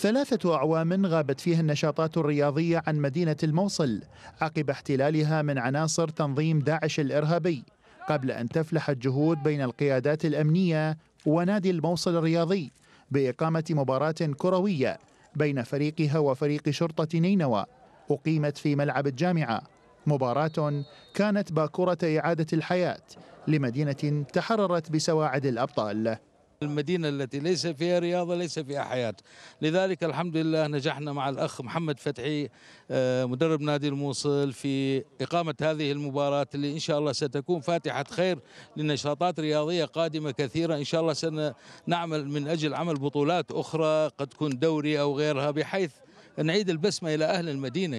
ثلاثة أعوام غابت فيها النشاطات الرياضية عن مدينة الموصل عقب احتلالها من عناصر تنظيم داعش الإرهابي قبل أن تفلح الجهود بين القيادات الأمنية ونادي الموصل الرياضي بإقامة مباراة كروية بين فريقها وفريق شرطة نينوى أقيمت في ملعب الجامعة مباراة كانت باكورة إعادة الحياة لمدينة تحررت بسواعد الأبطال المدينة التي ليس فيها رياضة ليس فيها حياة لذلك الحمد لله نجحنا مع الأخ محمد فتحي آه، مدرب نادي الموصل في إقامة هذه المباراة اللي إن شاء الله ستكون فاتحة خير لنشاطات رياضية قادمة كثيرة إن شاء الله سنعمل من أجل عمل بطولات أخرى قد تكون دوري أو غيرها بحيث نعيد البسمة إلى أهل المدينة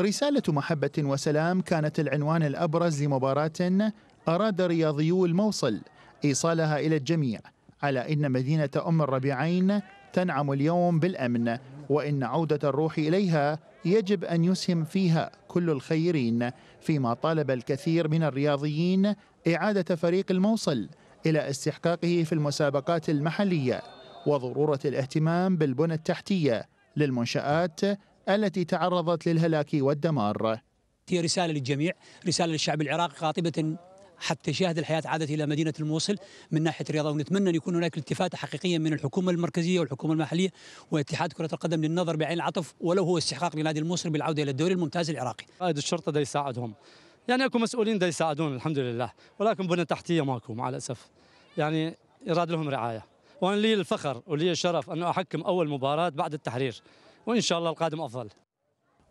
رسالة محبة وسلام كانت العنوان الأبرز لمباراة أراد رياضيو الموصل إيصالها إلى الجميع على إن مدينة أم الربيعين تنعم اليوم بالأمن وإن عودة الروح إليها يجب أن يسهم فيها كل الخيرين فيما طالب الكثير من الرياضيين إعادة فريق الموصل إلى استحقاقه في المسابقات المحلية وضرورة الاهتمام بالبنى التحتية للمنشآت التي تعرضت للهلاك والدمار هي رسالة للجميع رسالة للشعب العراقي قاطبة حتى شاهد الحياة عادت إلى مدينة الموصل من ناحية الرياضة ونتمنى أن يكون هناك التفاتة حقيقية من الحكومة المركزية والحكومة المحلية واتحاد كرة القدم للنظر بعين العطف ولو هو استحقاق لنادي الموصل بالعودة إلى الدوري الممتاز العراقي قائد الشرطة ده يساعدهم يعني اكو مسؤولين ده يساعدون الحمد لله ولكن بنى تحتية ماكو مع الأسف يعني يراد لهم رعاية وأنا لي الفخر ولي الشرف أن أحكم أول مباراة بعد التحرير وإن شاء الله القادم أفضل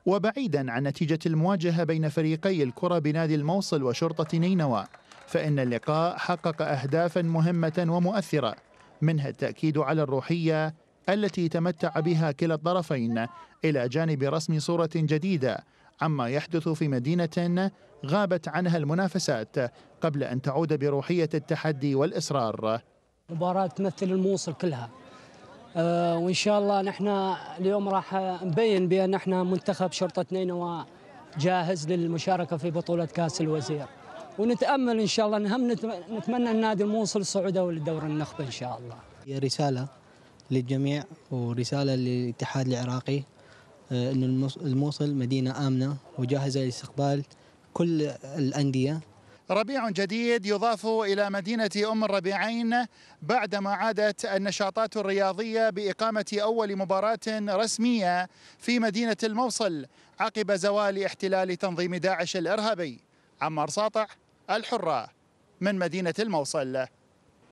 وبعيدا عن نتيجة المواجهة بين فريقي الكرة بنادي الموصل وشرطة نينوى فإن اللقاء حقق أهدافا مهمة ومؤثرة منها التأكيد على الروحية التي تمتع بها كلا الطرفين إلى جانب رسم صورة جديدة عما يحدث في مدينة غابت عنها المنافسات قبل أن تعود بروحية التحدي والإصرار مباراة تمثل الموصل كلها آه، وان شاء الله نحن اليوم راح نبين بان احنا منتخب شرطه نينوى جاهز للمشاركه في بطوله كاس الوزير ونتامل ان شاء الله نهم نتمنى النادي الموصل صعوده للدور النخبه ان شاء الله. هي رساله للجميع ورساله للاتحاد العراقي آه، ان الموصل مدينه امنه وجاهزه لاستقبال كل الانديه ربيع جديد يضاف إلى مدينة أم الربيعين بعدما عادت النشاطات الرياضية بإقامة أول مباراة رسمية في مدينة الموصل عقب زوال احتلال تنظيم داعش الإرهابي عمار ساطع الحرة من مدينة الموصل